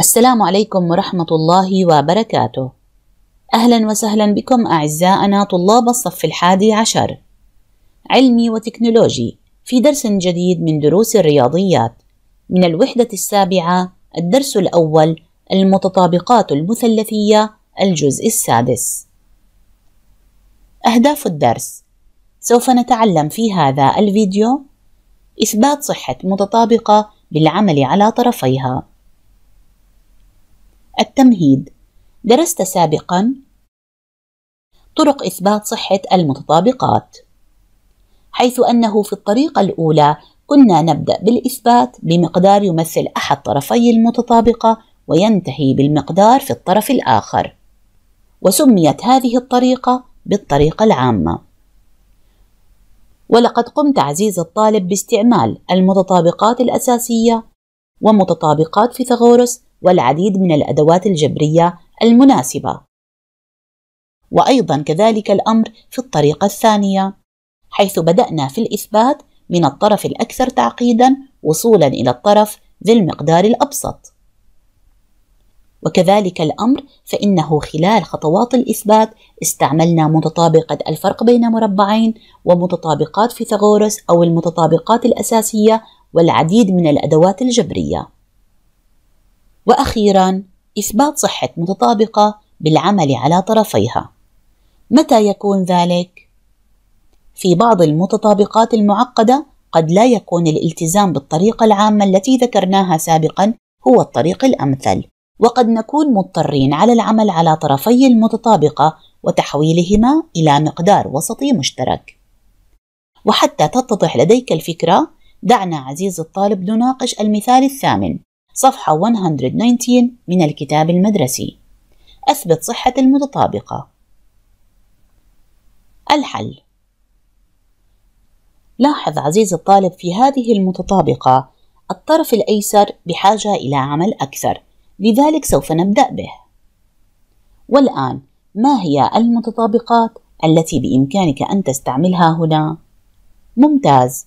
السلام عليكم ورحمة الله وبركاته أهلا وسهلا بكم أعزائنا طلاب الصف الحادي عشر علمي وتكنولوجي في درس جديد من دروس الرياضيات من الوحدة السابعة الدرس الأول المتطابقات المثلثية الجزء السادس أهداف الدرس سوف نتعلم في هذا الفيديو إثبات صحة متطابقة بالعمل على طرفيها التمهيد درست سابقا طرق إثبات صحة المتطابقات حيث أنه في الطريقة الأولى كنا نبدأ بالإثبات بمقدار يمثل أحد طرفي المتطابقة وينتهي بالمقدار في الطرف الآخر وسميت هذه الطريقة بالطريقة العامة ولقد قمت عزيز الطالب باستعمال المتطابقات الأساسية ومتطابقات فيثاغورس والعديد من الأدوات الجبرية المناسبة وأيضا كذلك الأمر في الطريقة الثانية حيث بدأنا في الإثبات من الطرف الأكثر تعقيدا وصولا إلى الطرف ذي المقدار الأبسط وكذلك الأمر فإنه خلال خطوات الإثبات استعملنا متطابقة الفرق بين مربعين ومتطابقات فيثاغورس أو المتطابقات الأساسية والعديد من الأدوات الجبرية واخيرا اثبات صحه متطابقه بالعمل على طرفيها متى يكون ذلك في بعض المتطابقات المعقده قد لا يكون الالتزام بالطريقه العامه التي ذكرناها سابقا هو الطريق الامثل وقد نكون مضطرين على العمل على طرفي المتطابقه وتحويلهما الى مقدار وسطي مشترك وحتى تتضح لديك الفكره دعنا عزيزي الطالب نناقش المثال الثامن صفحة 119 من الكتاب المدرسي أثبت صحة المتطابقة الحل لاحظ عزيزي الطالب في هذه المتطابقة الطرف الأيسر بحاجة إلى عمل أكثر لذلك سوف نبدأ به والآن ما هي المتطابقات التي بإمكانك أن تستعملها هنا؟ ممتاز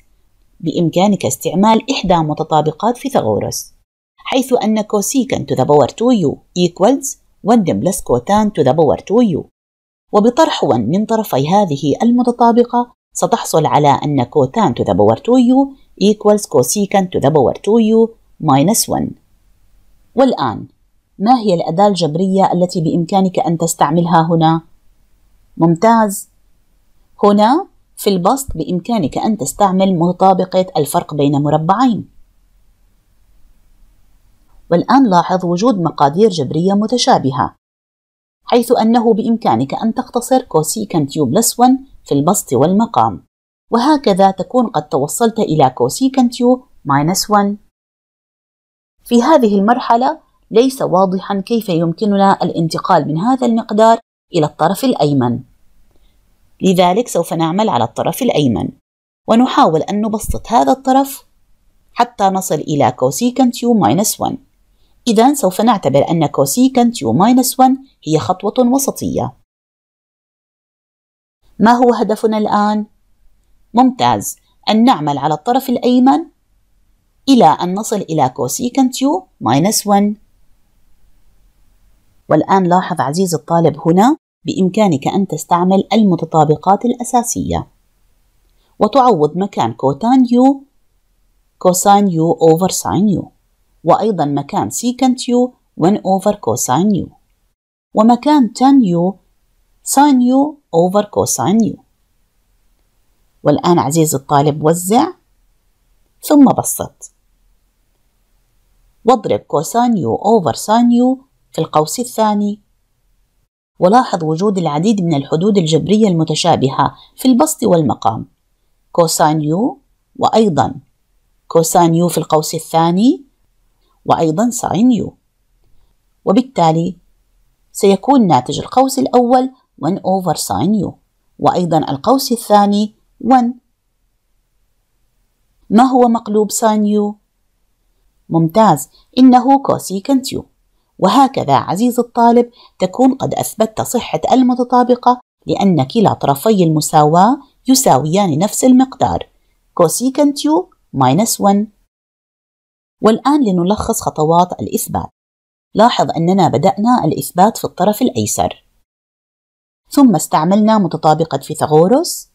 بإمكانك استعمال إحدى متطابقات فيثاغورس حيث أن cosecant to the power 2u equals 1 plus cotan to the power 2u وبطرح 1 من طرفي هذه المتطابقة ستحصل على أن cotan to the power 2u equals cosecant to the power 2u minus 1 والآن ما هي الأداة الجبرية التي بإمكانك أن تستعملها هنا؟ ممتاز هنا في البسط بإمكانك أن تستعمل مطابقة الفرق بين مربعين والآن لاحظ وجود مقادير جبرية متشابهة حيث أنه بإمكانك أن تختصر كوسيكنت يو بلس 1 في البسط والمقام وهكذا تكون قد توصلت إلى كوسيكنت يو ماينس 1 في هذه المرحلة ليس واضحا كيف يمكننا الانتقال من هذا المقدار إلى الطرف الأيمن لذلك سوف نعمل على الطرف الأيمن ونحاول أن نبسط هذا الطرف حتى نصل إلى كوسيكنت يو ماينس 1 إذا سوف نعتبر أن كوسيكنت u ماينس 1 هي خطوة وسطية ما هو هدفنا الآن؟ ممتاز أن نعمل على الطرف الأيمن إلى أن نصل إلى كوسيكنت u ماينس 1 والآن لاحظ عزيزي الطالب هنا بإمكانك أن تستعمل المتطابقات الأساسية وتعوض مكان كوتان يو كوساين يو أوفر ساين يو وأيضا مكان سيكنت يو 1 over كوساين u ومكان tan u ساين u over كوساين u والآن عزيزي الطالب وزع ثم بسط واضرب كوساين يو أوفر ساين يو في القوس الثاني ولاحظ وجود العديد من الحدود الجبرية المتشابهة في البسط والمقام كوساين يو وأيضا كوساين يو في القوس الثاني وأيضا ساين U وبالتالي سيكون ناتج القوس الأول 1 over sin u وأيضا القوس الثاني 1 ما هو مقلوب sin u؟ ممتاز إنه كوسيكنت u وهكذا عزيز الطالب تكون قد أثبتت صحة المتطابقة لأن كلا طرفي المساواة يساويان نفس المقدار كوسيكنت u minus 1 والآن لنلخص خطوات الإثبات لاحظ أننا بدأنا الإثبات في الطرف الأيسر ثم استعملنا متطابقة فيثاغورس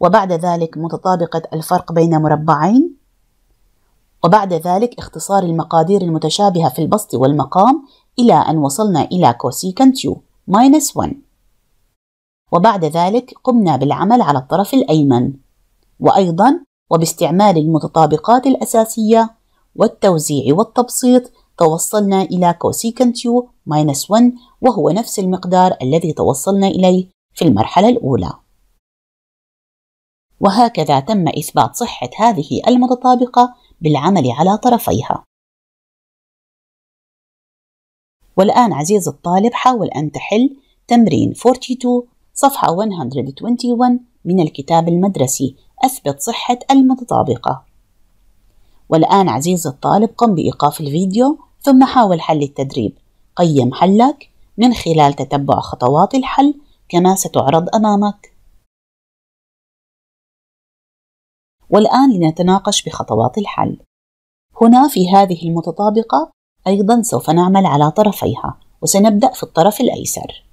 وبعد ذلك متطابقة الفرق بين مربعين وبعد ذلك اختصار المقادير المتشابهة في البسط والمقام إلى أن وصلنا إلى كوسيكنت يو ماينس 1 وبعد ذلك قمنا بالعمل على الطرف الأيمن وأيضا وباستعمال المتطابقات الأساسية والتوزيع والتبسيط توصلنا إلى كوسيكنت يو ماينس 1 وهو نفس المقدار الذي توصلنا إليه في المرحلة الأولى وهكذا تم إثبات صحة هذه المتطابقة بالعمل على طرفيها والآن عزيز الطالب حاول أن تحل تمرين 42 صفحة 121 من الكتاب المدرسي أثبت صحة المتطابقة والآن عزيز الطالب قم بإيقاف الفيديو ثم حاول حل التدريب قيم حلك من خلال تتبع خطوات الحل كما ستعرض أمامك والآن لنتناقش بخطوات الحل هنا في هذه المتطابقة أيضا سوف نعمل على طرفيها وسنبدأ في الطرف الأيسر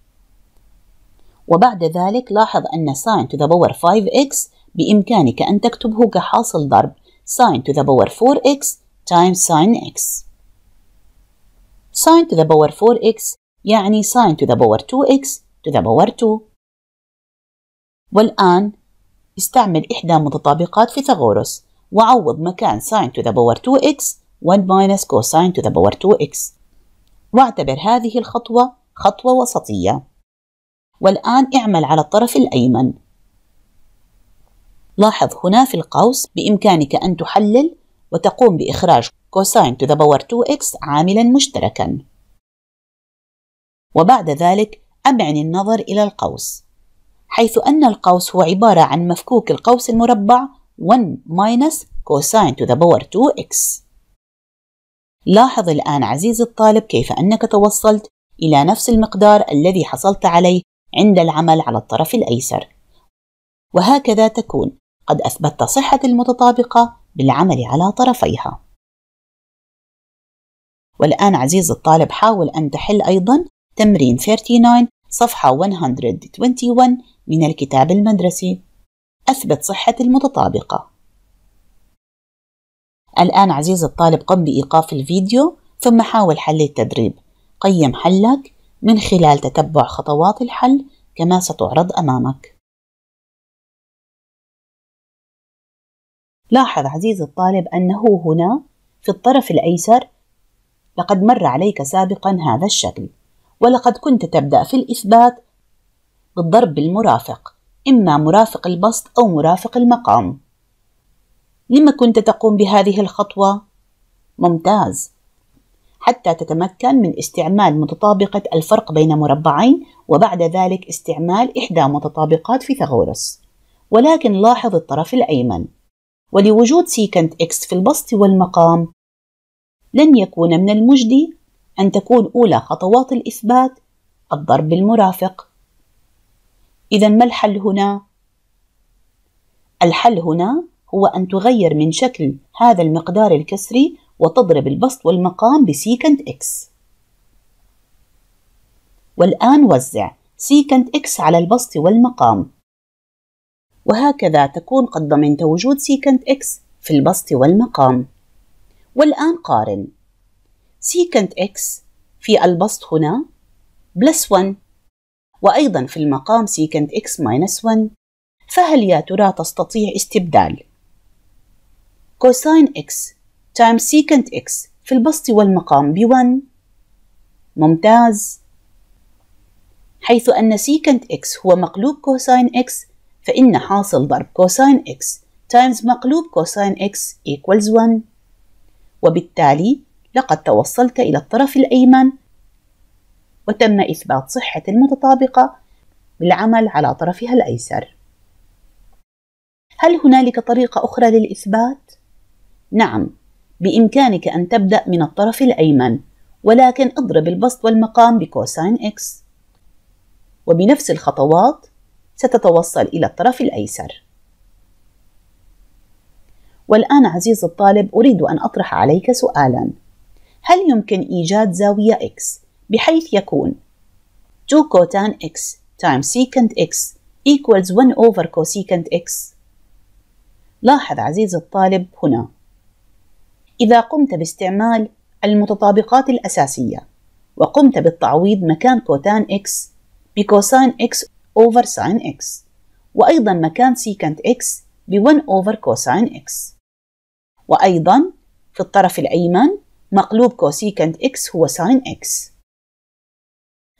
وبعد ذلك لاحظ أن ساين to the power 5x بإمكانك أن تكتبه كحاصل ضرب sine to the power 4x times sine x sine to the power 4x يعني sine to the power 2x to the power 2 والآن استعمل إحدى متطابقات فيثاغورس وعوض مكان sine to the power 2x 1 minus cosine to the power 2x واعتبر هذه الخطوة خطوة وسطية والآن اعمل على الطرف الأيمن لاحظ هنا في القوس بإمكانك أن تحلل وتقوم بإخراج كوساين to the power 2x عاملا مشتركا وبعد ذلك أبعن النظر إلى القوس حيث أن القوس هو عبارة عن مفكوك القوس المربع 1 minus cosine to the power 2x لاحظ الآن عزيزي الطالب كيف أنك توصلت إلى نفس المقدار الذي حصلت عليه عند العمل على الطرف الأيسر وهكذا تكون قد أثبتت صحة المتطابقة بالعمل على طرفيها والآن عزيز الطالب حاول أن تحل أيضا تمرين 39 صفحة 121 من الكتاب المدرسي أثبت صحة المتطابقة الآن عزيز الطالب قم بإيقاف الفيديو ثم حاول حل التدريب قيم حلك من خلال تتبع خطوات الحل كما ستعرض أمامك لاحظ عزيزي الطالب أنه هنا في الطرف الأيسر لقد مر عليك سابقا هذا الشكل ولقد كنت تبدأ في الإثبات بالضرب بالمرافق إما مرافق البسط أو مرافق المقام لما كنت تقوم بهذه الخطوة؟ ممتاز حتى تتمكن من استعمال متطابقة الفرق بين مربعين وبعد ذلك استعمال إحدى متطابقات فيثاغورس ولكن لاحظ الطرف الأيمن ولوجود سيكنت x في البسط والمقام لن يكون من المجدي أن تكون أولى خطوات الإثبات الضرب المرافق إذا ما الحل هنا؟ الحل هنا هو أن تغير من شكل هذا المقدار الكسري وتضرب البسط والمقام بسيكنت x والآن وزع سيكنت x على البسط والمقام وهكذا تكون قد ضمنت وجود سيكنت x في البسط والمقام والآن قارن سيكنت x في البسط هنا بلس 1 وأيضا في المقام سيكنت x ماينس 1 فهل يا ترى تستطيع استبدال كوساين x تايم سيكنت x في البسط والمقام ب 1 ممتاز حيث أن سيكنت x هو مقلوب كوساين x فإن حاصل ضرب كوساين x تايمز مقلوب كوساين x equals 1 وبالتالي لقد توصلت إلى الطرف الأيمن وتم إثبات صحة المتطابقة بالعمل على طرفها الأيسر هل هنالك طريقة أخرى للإثبات؟ نعم بإمكانك أن تبدأ من الطرف الأيمن ولكن اضرب البسط والمقام بكوساين x وبنفس الخطوات ستتوصل إلى الطرف الأيسر والآن عزيز الطالب أريد أن أطرح عليك سؤالا هل يمكن إيجاد زاوية x بحيث يكون 2 كوتان x times secant x equals 1 over cosecant x لاحظ عزيز الطالب هنا إذا قمت باستعمال المتطابقات الأساسية وقمت بالتعويض مكان كوتان x بكوسان x over sin x وأيضا مكان secant x ب 1 over cosin x وأيضا في الطرف الأيمن مقلوب cosecant x هو sin x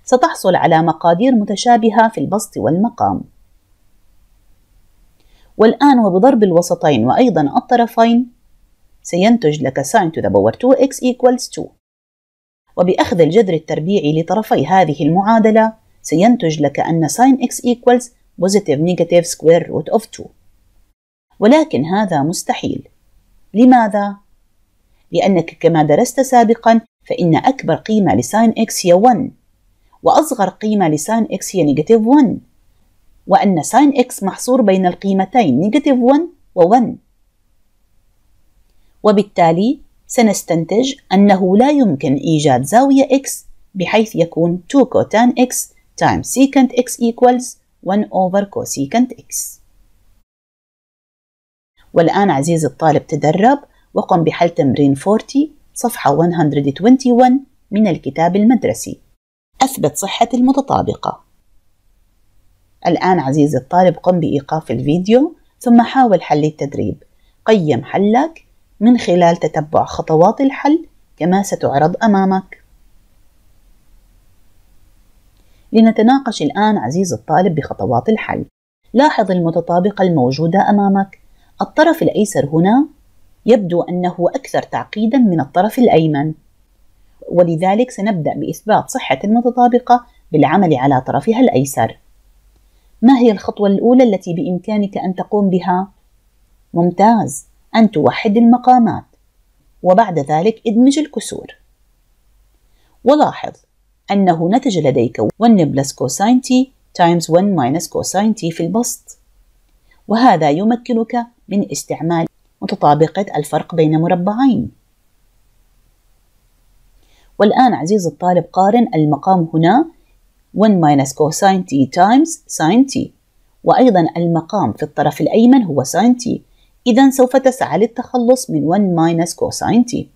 ستحصل على مقادير متشابهة في البسط والمقام والآن وبضرب الوسطين وأيضا الطرفين سينتج لك sin to the power 2x equals 2 وبأخذ الجذر التربيعي لطرفي هذه المعادلة سينتج لك أن sin x equals positive negative square root of 2 ولكن هذا مستحيل لماذا؟ لأنك كما درست سابقا فإن أكبر قيمة لساين x هي 1 وأصغر قيمة لساين x هي negative 1 وأن ساين x محصور بين القيمتين negative 1 و 1 وبالتالي سنستنتج أنه لا يمكن إيجاد زاوية x بحيث يكون 2 كوتان x times secant x equals 1 over cosecant x والآن عزيزي الطالب تدرب وقم بحل تمرين 40 صفحة 121 من الكتاب المدرسي أثبت صحة المتطابقة الآن عزيزي الطالب قم بإيقاف الفيديو ثم حاول حل التدريب قيم حلك من خلال تتبع خطوات الحل كما ستعرض أمامك لنتناقش الآن عزيز الطالب بخطوات الحل لاحظ المتطابقة الموجودة أمامك الطرف الأيسر هنا يبدو أنه أكثر تعقيدا من الطرف الأيمن ولذلك سنبدأ بإثبات صحة المتطابقة بالعمل على طرفها الأيسر ما هي الخطوة الأولى التي بإمكانك أن تقوم بها؟ ممتاز أن توحد المقامات وبعد ذلك ادمج الكسور ولاحظ أنه نتج لديك 1 بلس كوساين تي تايمز 1 ماينس كوساين تي في البسط وهذا يمكنك من استعمال متطابقة الفرق بين مربعين والآن عزيزي الطالب قارن المقام هنا 1 ماينس كوساين تي تايمز ساين تي وأيضا المقام في الطرف الأيمن هو ساين تي إذا سوف تسعى للتخلص من 1 ماينس كوساين تي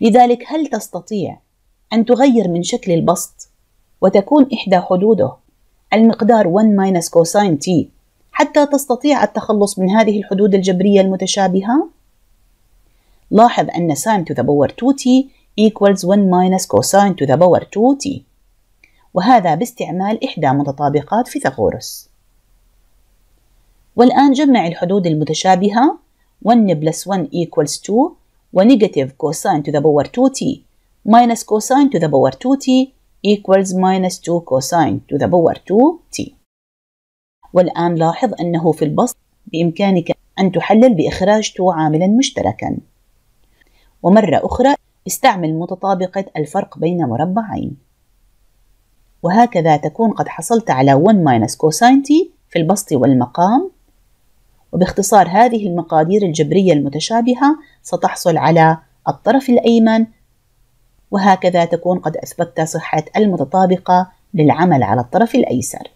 لذلك هل تستطيع أن تغير من شكل البسط وتكون إحدى حدوده المقدار 1 minus تي t حتى تستطيع التخلص من هذه الحدود الجبرية المتشابهة؟ لاحظ أن sin to the power 2t equals 1 minus cosine to the power 2t وهذا باستعمال إحدى متطابقات فيثاغورس والآن جمع الحدود المتشابهة 1 plus 1 equals 2 ونيجاتيف كوساين to the power 2t minus cosine to the power 2t equals minus 2 cosine to the power 2t والآن لاحظ أنه في البسط بإمكانك أن تحلل بإخراج 2 عاملا مشتركا ومرة أخرى استعمل متطابقة الفرق بين مربعين وهكذا تكون قد حصلت على 1 minus cosine t في البسط والمقام وباختصار هذه المقادير الجبرية المتشابهة ستحصل على الطرف الأيمن وهكذا تكون قد أثبتت صحة المتطابقة للعمل على الطرف الأيسر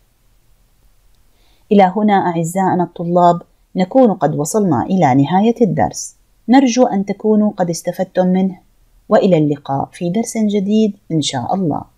إلى هنا أعزائنا الطلاب نكون قد وصلنا إلى نهاية الدرس نرجو أن تكونوا قد استفدتم منه وإلى اللقاء في درس جديد إن شاء الله